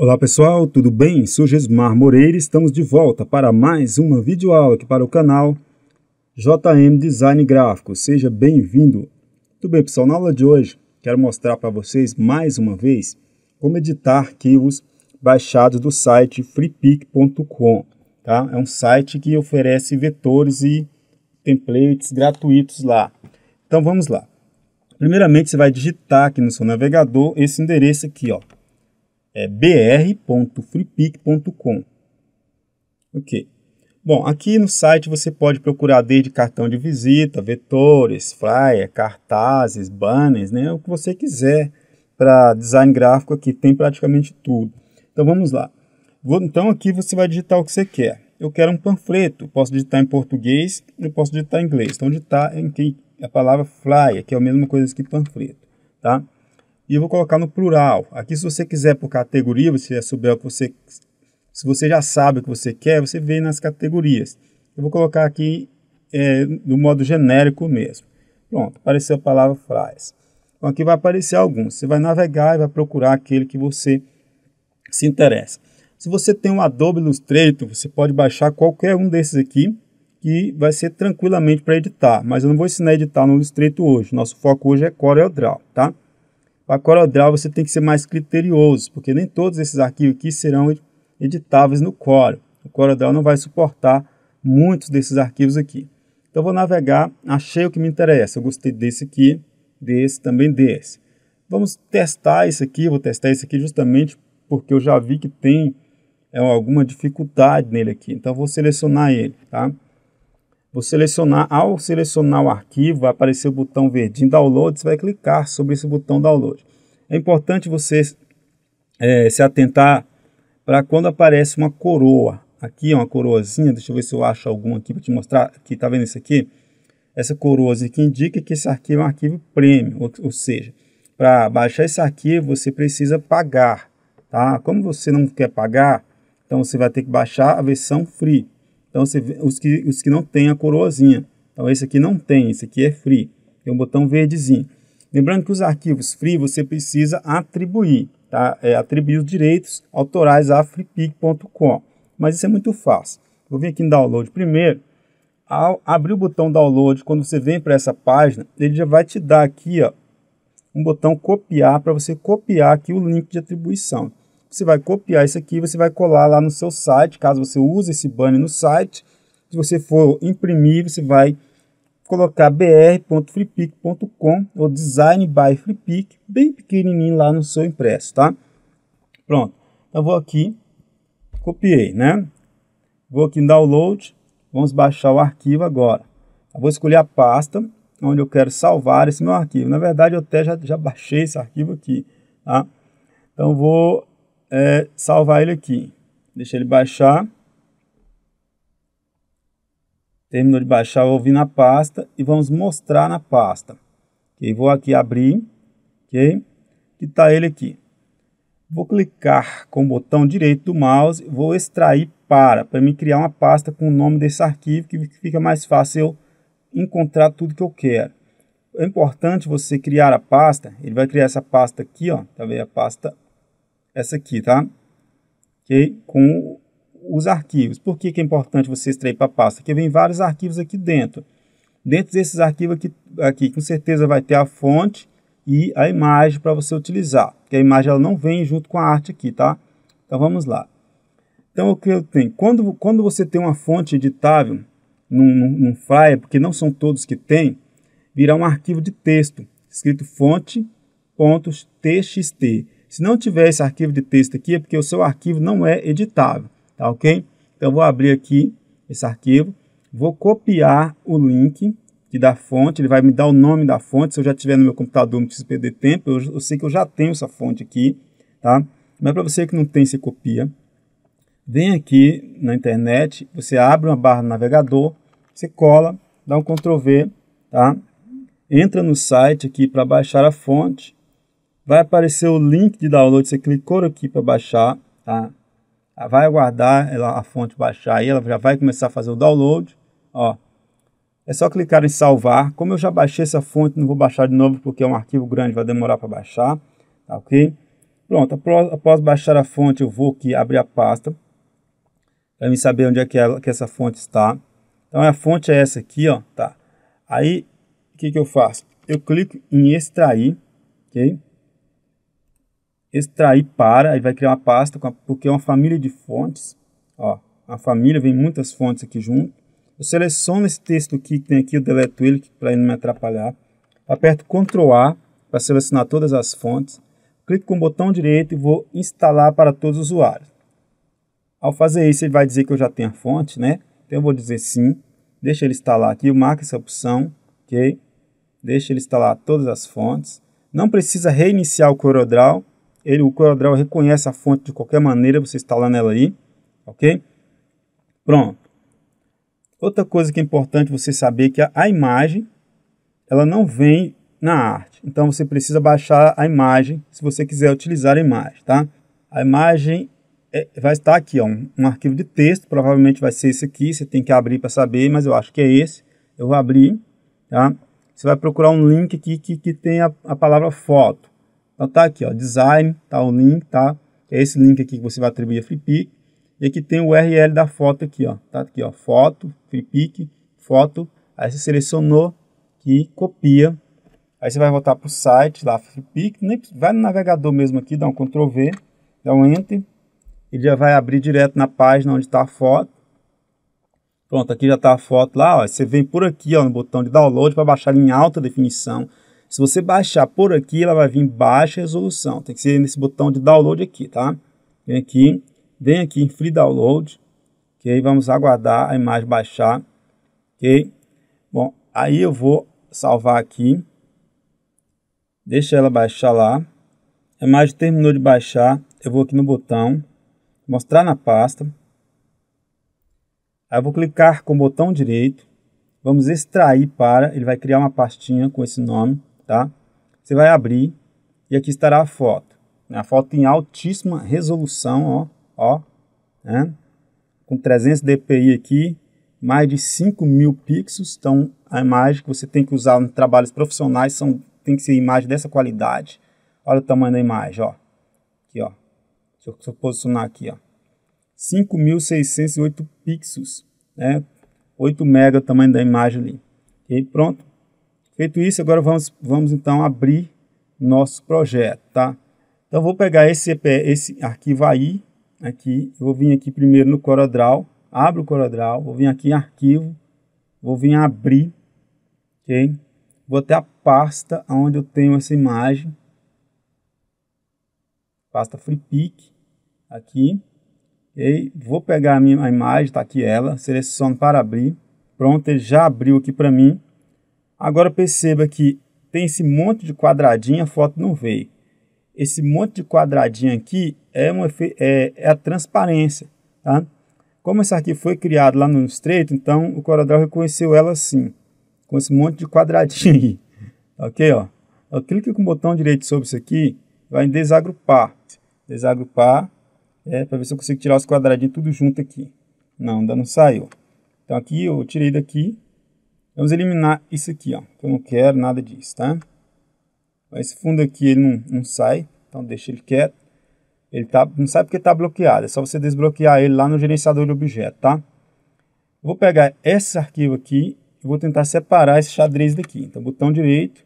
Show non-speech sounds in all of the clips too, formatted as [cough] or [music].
Olá pessoal, tudo bem? Sou Gismar Moreira e estamos de volta para mais uma videoaula aqui para o canal JM Design Gráfico. Seja bem-vindo! Tudo bem pessoal, na aula de hoje quero mostrar para vocês mais uma vez como editar arquivos baixados do site freepic.com. Tá? É um site que oferece vetores e templates gratuitos lá. Então vamos lá. Primeiramente você vai digitar aqui no seu navegador esse endereço aqui, ó, é br.freepick.com. Ok. Bom, aqui no site você pode procurar desde cartão de visita, vetores, flyer, cartazes, banners, né, o que você quiser. Para design gráfico aqui tem praticamente tudo. Então vamos lá. Vou, então aqui você vai digitar o que você quer. Eu quero um panfleto, posso digitar em português, eu posso digitar em inglês. Então digitar em a palavra flyer, que é a mesma coisa que panfleto, tá? e eu vou colocar no plural. Aqui, se você quiser por categoria, você já é souber o que você. Se você já sabe o que você quer, você vem nas categorias. Eu vou colocar aqui é, do modo genérico mesmo. Pronto, apareceu a palavra frase. Então, aqui vai aparecer alguns. Você vai navegar e vai procurar aquele que você se interessa. Se você tem um Adobe Illustrator, você pode baixar qualquer um desses aqui, que vai ser tranquilamente para editar. Mas eu não vou ensinar a editar no Illustrator hoje. Nosso foco hoje é CorelDRAW, tá? Para CorelDRAW você tem que ser mais criterioso, porque nem todos esses arquivos aqui serão editáveis no Corel. O CorelDRAW não vai suportar muitos desses arquivos aqui. Então vou navegar, achei o que me interessa. Eu gostei desse aqui, desse, também desse. Vamos testar isso aqui, vou testar isso aqui justamente porque eu já vi que tem é, alguma dificuldade nele aqui. Então vou selecionar ele, tá? Vou selecionar, ao selecionar o arquivo, vai aparecer o botão verdinho download, você vai clicar sobre esse botão download. É importante você é, se atentar para quando aparece uma coroa. Aqui é uma coroazinha, deixa eu ver se eu acho alguma aqui para te mostrar. Aqui, tá vendo isso aqui? Essa coroa que indica que esse arquivo é um arquivo premium, ou, ou seja, para baixar esse arquivo você precisa pagar, tá? Como você não quer pagar, então você vai ter que baixar a versão free. Então, você vê os que, os que não tem a coroazinha. Então, esse aqui não tem, esse aqui é free. Tem um botão verdezinho. Lembrando que os arquivos free você precisa atribuir, tá? É, atribuir os direitos autorais a freepig.com. Mas isso é muito fácil. Vou vir aqui em download primeiro. Ao abrir o botão download, quando você vem para essa página, ele já vai te dar aqui ó, um botão copiar para você copiar aqui o link de atribuição você vai copiar isso aqui, você vai colar lá no seu site, caso você use esse banner no site. Se você for imprimir, você vai colocar br.freepik.com ou design by freepik, bem pequenininho lá no seu impresso, tá? Pronto. Então, eu vou aqui, copiei, né? Vou aqui em download, vamos baixar o arquivo agora. Eu vou escolher a pasta onde eu quero salvar esse meu arquivo. Na verdade, eu até já, já baixei esse arquivo aqui, tá? Então vou é salvar ele aqui. Deixa ele baixar. Terminou de baixar, eu vou vir na pasta e vamos mostrar na pasta. Okay, vou aqui abrir, ok? Que está ele aqui. Vou clicar com o botão direito do mouse, vou extrair para, para me criar uma pasta com o nome desse arquivo, que fica mais fácil eu encontrar tudo que eu quero. É importante você criar a pasta, ele vai criar essa pasta aqui, ó, tá vendo? A pasta essa aqui, tá? Ok? Com os arquivos. Por que, que é importante você extrair para a pasta? Porque vem vários arquivos aqui dentro. Dentro desses arquivos aqui, aqui com certeza vai ter a fonte e a imagem para você utilizar. Porque a imagem ela não vem junto com a arte aqui, tá? Então vamos lá. Então o que eu tenho? Quando, quando você tem uma fonte editável num, num, num Flyer, porque não são todos que tem, virá um arquivo de texto escrito fonte.txt. Se não tiver esse arquivo de texto aqui, é porque o seu arquivo não é editável, tá ok? Então, vou abrir aqui esse arquivo, vou copiar o link que da fonte, ele vai me dar o nome da fonte, se eu já tiver no meu computador, não preciso perder tempo, eu, eu sei que eu já tenho essa fonte aqui, tá? Mas para você que não tem, você copia. Vem aqui na internet, você abre uma barra no navegador, você cola, dá um Ctrl V, tá? Entra no site aqui para baixar a fonte, Vai aparecer o link de download, você clicou aqui para baixar, tá? Vai aguardar ela, a fonte baixar aí, ela já vai começar a fazer o download, ó. É só clicar em salvar. Como eu já baixei essa fonte, não vou baixar de novo porque é um arquivo grande, vai demorar para baixar, tá ok? Pronto, após, após, baixar a fonte, eu vou aqui abrir a pasta para me saber onde é que, ela, que essa fonte está. Então a fonte é essa aqui, ó, tá? Aí o que, que eu faço? Eu clico em extrair, ok? extrair para e vai criar uma pasta, a, porque é uma família de fontes. Ó, a família vem muitas fontes aqui junto. Eu seleciono esse texto aqui que tem aqui, eu deleto ele para ele não me atrapalhar. Aperto Ctrl A para selecionar todas as fontes. Clico com o botão direito e vou instalar para todos os usuários. Ao fazer isso, ele vai dizer que eu já tenho a fonte, né? Então eu vou dizer sim. Deixa ele instalar aqui, marca essa opção, ok? Deixa ele instalar todas as fontes. Não precisa reiniciar o CorelDRAW, ele, o CorelDRAW reconhece a fonte de qualquer maneira, você instala nela aí, ok? Pronto. Outra coisa que é importante você saber é que a, a imagem, ela não vem na arte. Então você precisa baixar a imagem, se você quiser utilizar a imagem, tá? A imagem é, vai estar aqui, ó, um, um, arquivo de texto, provavelmente vai ser esse aqui, você tem que abrir para saber, mas eu acho que é esse. Eu vou abrir, tá? Você vai procurar um link aqui que, que tem a, a palavra foto. Então tá aqui, ó, design, tá o link, tá? É esse link aqui que você vai atribuir a FreePic. E aqui tem o URL da foto aqui, ó. Tá aqui, ó, foto, FreePic, foto. Aí você selecionou e copia. Aí você vai voltar pro site lá, FreePic, vai no navegador mesmo aqui, dá um Ctrl V, dá um Enter. Ele já vai abrir direto na página onde está a foto. Pronto, aqui já está a foto lá, ó. Você vem por aqui, ó, no botão de download para baixar em alta definição. Se você baixar por aqui, ela vai vir em baixa resolução. Tem que ser nesse botão de download aqui, tá? Vem aqui, vem aqui em free download, que aí vamos aguardar a imagem baixar, ok? Bom, aí eu vou salvar aqui, deixa ela baixar lá. A imagem terminou de baixar, eu vou aqui no botão, mostrar na pasta. Aí eu vou clicar com o botão direito, vamos extrair para, ele vai criar uma pastinha com esse nome tá? Você vai abrir e aqui estará a foto. A foto em altíssima resolução, ó, ó, né? com 300 dpi aqui, mais de 5 mil pixels. Então, a imagem que você tem que usar em trabalhos profissionais são, tem que ser imagem dessa qualidade. Olha o tamanho da imagem, ó. Aqui, ó. Deixa eu, deixa eu posicionar aqui, ó. 5.608 pixels, né? 8 mega o tamanho da imagem ali. E pronto, Feito isso, agora vamos, vamos então abrir nosso projeto, tá? Então, vou pegar esse, esse arquivo aí, aqui, vou vir aqui primeiro no CorelDRAW, abro o CorelDRAW, vou vir aqui em arquivo, vou vir abrir, ok? Vou até a pasta onde eu tenho essa imagem, pasta FreePic, aqui, ok? Vou pegar a minha a imagem, tá aqui ela, seleciono para abrir, pronto, ele já abriu aqui para mim, Agora perceba que tem esse monte de quadradinho, a foto não veio. Esse monte de quadradinho aqui é, um, é, é a transparência, tá? Como esse arquivo foi criado lá no Illustrator, então o CorelDRAW reconheceu ela assim, com esse monte de quadradinho aí. Tá ok, ó. Eu clico com o botão direito sobre isso aqui, vai em desagrupar. Desagrupar, é, para ver se eu consigo tirar os quadradinhos tudo junto aqui. Não, ainda não saiu. Então aqui eu tirei daqui, Vamos eliminar isso aqui, ó, que eu não quero nada disso, tá? Esse fundo aqui ele não, não sai, então deixa ele quieto. Ele tá, não sai porque está bloqueado, é só você desbloquear ele lá no gerenciador de objeto, tá? Vou pegar esse arquivo aqui e vou tentar separar esse xadrez daqui. Então, botão direito,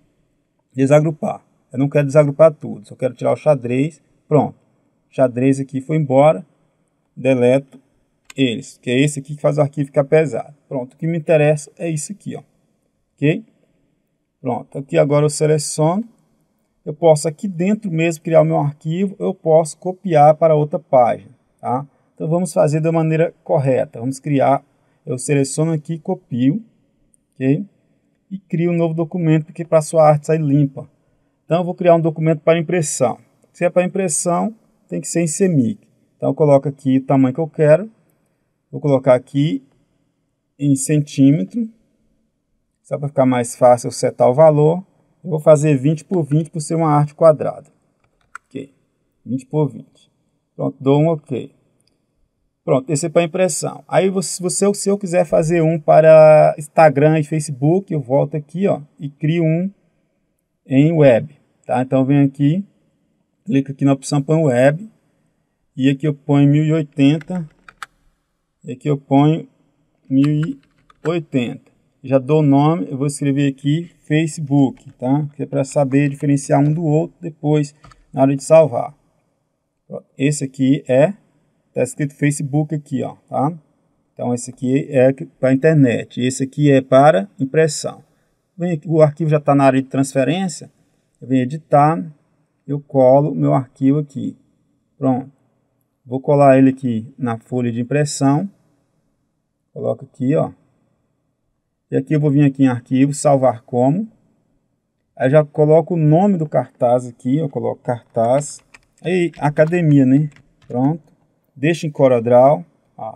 desagrupar. Eu não quero desagrupar tudo, só quero tirar o xadrez. Pronto, xadrez aqui foi embora. Deleto eles, que é esse aqui que faz o arquivo ficar pesado. Pronto, o que me interessa é isso aqui, ó. ok? Pronto, aqui agora eu seleciono, eu posso aqui dentro mesmo criar o meu arquivo, eu posso copiar para outra página, tá? Então vamos fazer da maneira correta, vamos criar, eu seleciono aqui, copio, ok? E crio um novo documento, porque para a sua arte sair limpa. Então eu vou criar um documento para impressão. Se é para impressão, tem que ser em CMYK. Então eu coloco aqui o tamanho que eu quero, Vou colocar aqui em centímetro, só para ficar mais fácil setar o valor. Eu vou fazer 20 por 20 por ser uma arte quadrada. Ok, 20 por 20. Pronto, dou um ok. Pronto, esse é para impressão. Aí, se você, se eu quiser fazer um para Instagram e Facebook, eu volto aqui ó, e crio um em web. Tá? Então, venho aqui, clico aqui na opção para Web, e aqui eu ponho 1080 é e aqui eu ponho 1080. Já dou o nome, eu vou escrever aqui Facebook, tá? Que é para saber diferenciar um do outro depois na hora de salvar. Esse aqui é, tá escrito Facebook aqui, ó, tá? Então esse aqui é para internet, esse aqui é para impressão. Vem o arquivo já está na área de transferência, eu venho editar, eu colo o meu arquivo aqui. Pronto. Vou colar ele aqui na folha de impressão. Coloco aqui, ó. E aqui eu vou vir aqui em arquivo, salvar como. Aí já coloco o nome do cartaz aqui, eu coloco cartaz. Aí, academia, né? Pronto. Deixo em CorelDRAW.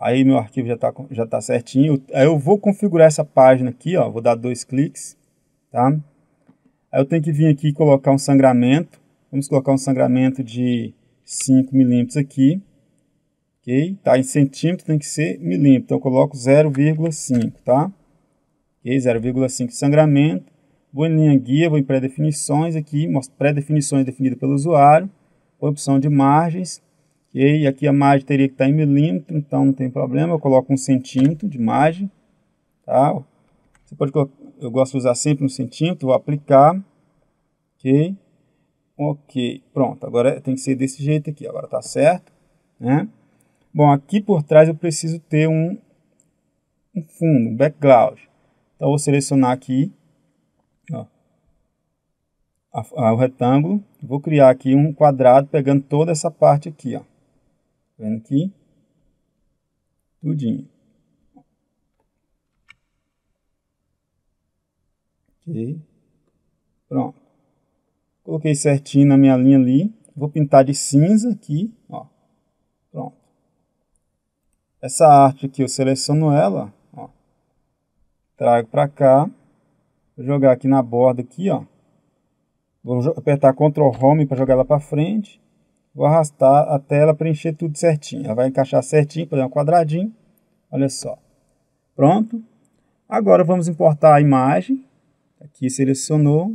Aí meu arquivo já está já tá certinho. Aí eu vou configurar essa página aqui, ó. Vou dar dois cliques, tá? Aí eu tenho que vir aqui e colocar um sangramento. Vamos colocar um sangramento de 5 milímetros aqui ok? Tá? Em centímetro tem que ser milímetro, então eu coloco 0,5, tá? Ok, 0,5 sangramento. Vou em linha guia, vou em pré-definições aqui, pré-definições definidas pelo usuário, opção de margens, ok? E aqui a margem teria que estar tá em milímetro, então não tem problema, eu coloco um centímetro de margem, tá? Você pode eu gosto de usar sempre um centímetro, vou aplicar, ok? Ok, pronto, agora tem que ser desse jeito aqui, agora tá certo, né? Bom, aqui por trás eu preciso ter um, um fundo, um background. Então, eu vou selecionar aqui ó, a, a, o retângulo. Vou criar aqui um quadrado pegando toda essa parte aqui. Ó. Tá vendo aqui? Tudinho. Ok. Pronto. Coloquei certinho na minha linha ali. Vou pintar de cinza aqui. Ó. Pronto. Essa arte aqui eu seleciono ela, ó, trago para cá, vou jogar aqui na borda aqui, ó, vou apertar Ctrl Home para jogar ela para frente, vou arrastar até ela preencher tudo certinho, ela vai encaixar certinho, fazer um quadradinho, olha só, pronto. Agora vamos importar a imagem, aqui selecionou,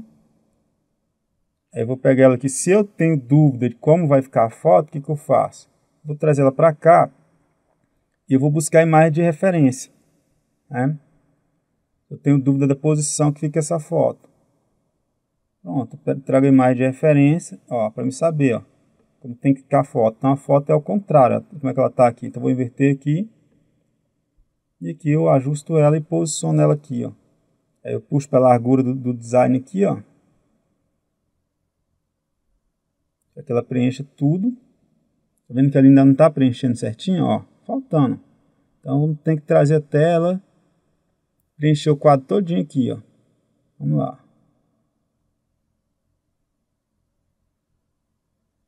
Aí eu vou pegar ela aqui. Se eu tenho dúvida de como vai ficar a foto, o que, que eu faço? Vou trazer ela para cá, e eu vou buscar a imagem de referência. Né? Eu tenho dúvida da posição que fica essa foto. Pronto, trago a imagem de referência, ó, para me saber, ó, como tem que ficar a foto. Então a foto é ao contrário, como é que ela está aqui. Então eu vou inverter aqui, e aqui eu ajusto ela e posiciono ela aqui, ó. Aí eu puxo para a largura do, do, design aqui, ó. que ela preencha tudo. Tá vendo que ela ainda não está preenchendo certinho, ó faltando. Então tem que trazer a tela, preencher o quadro todinho aqui, ó. Vamos lá.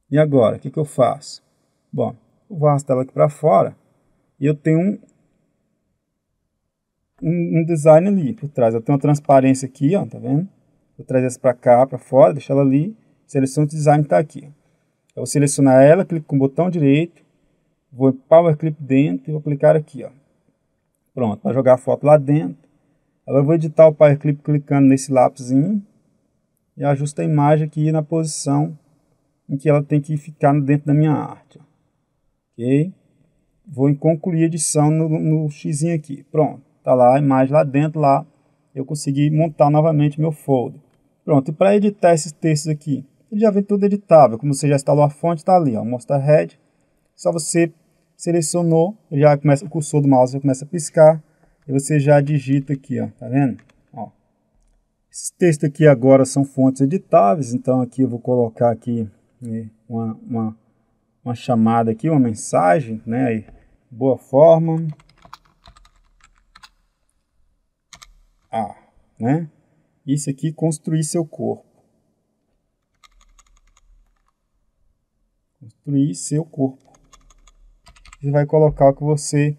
E agora, o que, que eu faço? Bom, eu vou arrastar ela aqui para fora e eu tenho um, um, um, design ali por trás. Eu tenho uma transparência aqui, ó, tá vendo? Vou trazer essa para cá, para fora, deixar ela ali. Seleção de design está aqui. Eu vou selecionar ela, clico com o botão direito, vou em Power Clip dentro e vou clicar aqui, ó. Pronto, vai jogar a foto lá dentro. Agora vou editar o Power Clip clicando nesse lápis e ajusta a imagem aqui na posição em que ela tem que ficar dentro da minha arte. Ok? Vou em concluir a edição no, no x aqui. Pronto, tá lá a imagem lá dentro, lá eu consegui montar novamente meu folder. Pronto, e para editar esses textos aqui, ele já vem tudo editável, como você já instalou a fonte, está ali, ó, mostra head, só você selecionou, ele já começa, o cursor do mouse já começa a piscar, e você já digita aqui, ó, tá vendo? Ó. texto aqui agora são fontes editáveis, então aqui eu vou colocar aqui né, uma, uma, uma chamada aqui, uma mensagem, né, aí, boa forma, ah, né, isso aqui, construir seu corpo. Construir seu corpo você vai colocar o que você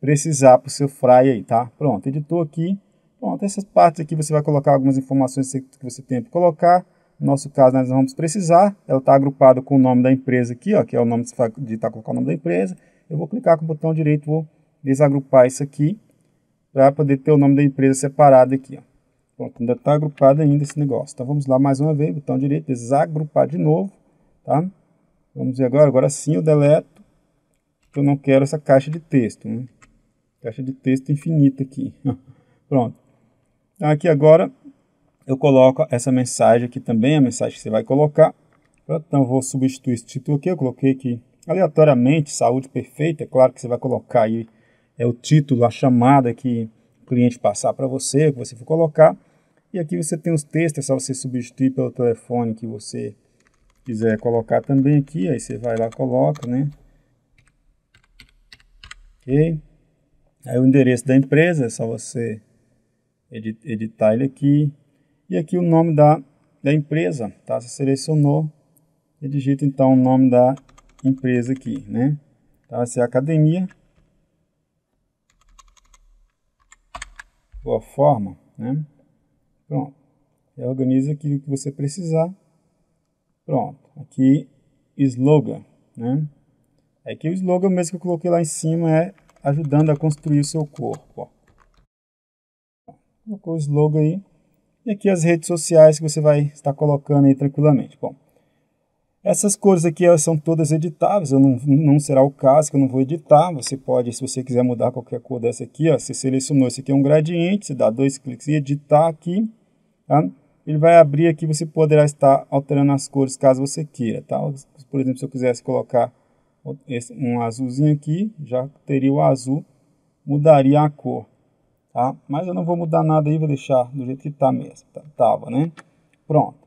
precisar para o seu fry aí, tá? Pronto, editou aqui. Pronto, essas partes aqui você vai colocar algumas informações que você tem para colocar. No nosso caso, nós vamos precisar. Ela está agrupada com o nome da empresa aqui, ó, que é o nome de você tá colocar o nome da empresa. Eu vou clicar com o botão direito, vou desagrupar isso aqui para poder ter o nome da empresa separado aqui. Ó. Pronto, ainda está agrupado ainda esse negócio. Então vamos lá mais uma vez, botão direito, desagrupar de novo. Tá? Vamos ver agora, agora sim eu deleto eu não quero essa caixa de texto. Né? Caixa de texto infinita aqui. [laughs] Pronto. Aqui agora eu coloco essa mensagem aqui também, a mensagem que você vai colocar. Então eu vou substituir esse título aqui, eu coloquei aqui aleatoriamente, saúde perfeita. É claro que você vai colocar aí é o título, a chamada que o cliente passar para você, que você for colocar. E aqui você tem os textos, é só você substituir pelo telefone que você quiser colocar também aqui. Aí você vai lá, coloca, né? Ok? Aí o endereço da empresa, é só você editar ele aqui. E aqui o nome da, da empresa, tá? Você selecionou e digita então o nome da empresa aqui, né? Tá? Vai ser Academia Boa Forma, né? Pronto. E organiza aquilo que você precisar. Pronto. Aqui, slogan, né? É que o slogan mesmo que eu coloquei lá em cima é ajudando a construir o seu corpo. Colocou o slogan aí. E aqui as redes sociais que você vai estar colocando aí tranquilamente. Bom, essas cores aqui elas são todas editáveis, eu não, não será o caso que eu não vou editar. Você pode, se você quiser mudar qualquer cor dessa aqui, ó, você selecionou, esse aqui é um gradiente, você dá dois cliques e editar aqui, tá? Ele vai abrir aqui, você poderá estar alterando as cores caso você queira, tá? Por exemplo, se eu quisesse colocar um azulzinho aqui, já teria o azul, mudaria a cor, tá? Mas eu não vou mudar nada aí, vou deixar do jeito que tá mesmo, tá, tava, né? Pronto.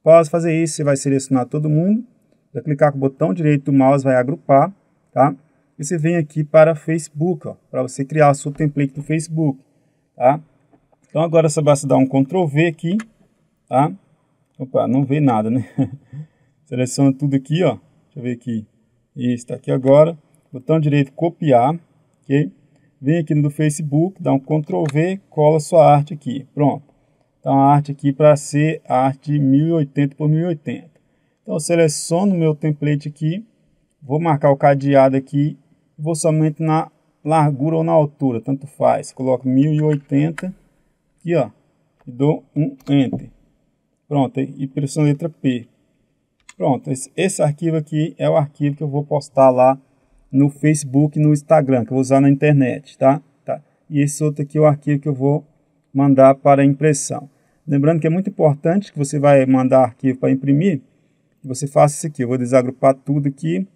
Após fazer isso, você vai selecionar todo mundo, vai clicar com o botão direito do mouse, vai agrupar, tá? E você vem aqui para Facebook, para você criar o seu template do Facebook, tá? Então agora você basta dar um Ctrl V aqui, tá? Opa, não vê nada, né? [laughs] Seleciona tudo aqui, ó. Deixa eu ver aqui e está aqui agora, botão direito copiar, ok? Vem aqui no do Facebook, dá um Ctrl V, cola sua arte aqui, pronto. Então tá a arte aqui para ser a arte de 1080 por 1080. Então eu seleciono o meu template aqui, vou marcar o cadeado aqui, vou somente na largura ou na altura, tanto faz. Coloco 1080 aqui, ó, e dou um Enter. Pronto, e pressiono a letra P. Pronto, esse arquivo aqui é o arquivo que eu vou postar lá no Facebook, no Instagram, que eu vou usar na internet, tá? tá? E esse outro aqui é o arquivo que eu vou mandar para impressão. Lembrando que é muito importante que você vai mandar arquivo para imprimir, você faça isso aqui. Eu vou desagrupar tudo aqui.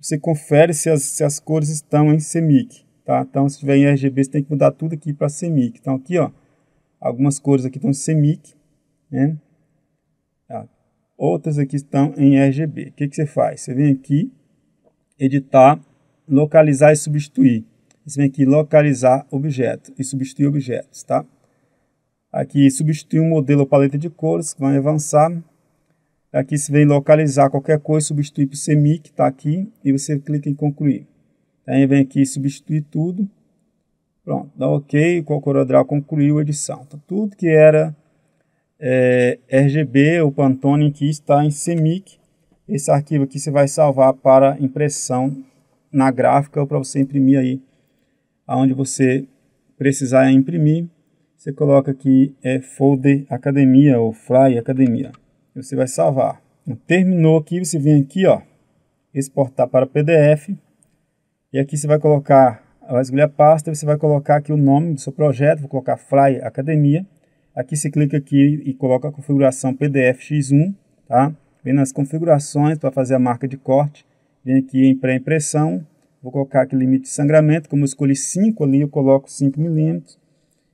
Você confere se as, se as cores estão em CMYK, tá? Então, se tiver em RGB, você tem que mudar tudo aqui para CMYK. Então, aqui, ó, algumas cores aqui estão em CMYK, né? Outras aqui estão em RGB. O que, que você faz? Você vem aqui, editar, localizar e substituir. Você vem aqui, localizar objeto e substituir objetos, tá? Aqui, substituir um modelo ou paleta de cores, vai avançar. Aqui você vem localizar qualquer coisa, substituir o semic, que está aqui, e você clica em concluir. Aí vem aqui, substituir tudo. Pronto, dá OK, o CorelDRAW concluiu a edição. Então, tudo que era é, RGB ou Pantone que está em CMYK. Esse arquivo aqui você vai salvar para impressão na gráfica ou para você imprimir aí aonde você precisar imprimir. Você coloca aqui é, folder academia ou fly academia. Você vai salvar. Terminou aqui, você vem aqui, ó, exportar para PDF. E aqui você vai colocar, vai escolher a pasta, você vai colocar aqui o nome do seu projeto, vou colocar Fly Academia. Aqui você clica aqui e coloca a configuração PDF X1, tá? Vem nas configurações para fazer a marca de corte. Vem aqui em pré-impressão. Vou colocar aqui limite de sangramento. Como eu escolhi 5 ali, eu coloco 5 milímetros.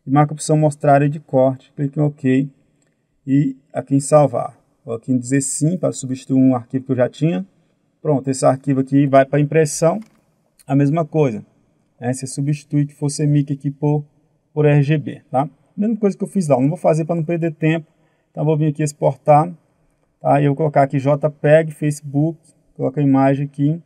E marca a opção mostrar área de corte. Clique em OK. E aqui em salvar. Vou aqui em dizer sim para substituir um arquivo que eu já tinha. Pronto, esse arquivo aqui vai para impressão. A mesma coisa. Né? Você substitui que fosse MIC aqui por, por RGB, tá? Mesma coisa que eu fiz lá, não vou fazer para não perder tempo. Então vou vir aqui exportar, tá? Eu vou colocar aqui JPEG, Facebook, coloca a imagem aqui,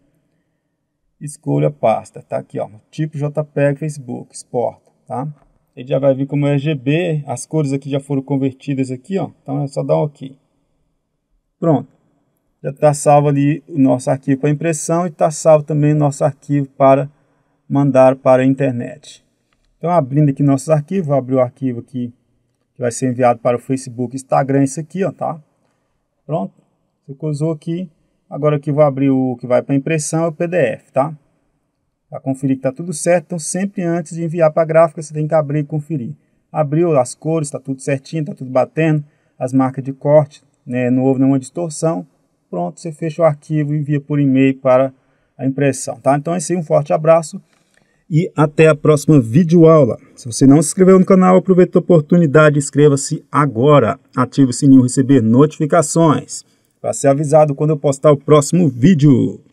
escolha a pasta, tá aqui, ó, tipo JPEG, Facebook, exporta, tá? Ele já vai vir como RGB, as cores aqui já foram convertidas aqui, ó. Então é só dar um OK. Pronto. Já está salvo ali o nosso arquivo para impressão e está salvo também o nosso arquivo para mandar para a internet. Então, abrindo aqui nossos arquivos, vou abrir o arquivo aqui que vai ser enviado para o Facebook, Instagram, isso aqui, ó, tá? Pronto, você cruzou aqui. Agora aqui vou abrir o que vai para impressão, é o PDF, tá? Para conferir que está tudo certo, então sempre antes de enviar para a gráfica, você tem que abrir e conferir. Abriu as cores, está tudo certinho, está tudo batendo, as marcas de corte, né, não houve nenhuma distorção. Pronto, você fecha o arquivo e envia por e-mail para a impressão, tá? Então é isso aí, um forte abraço e até a próxima videoaula. Se você não se inscreveu no canal, aproveita a oportunidade, inscreva-se agora, ative o sininho para receber notificações, para ser avisado quando eu postar o próximo vídeo.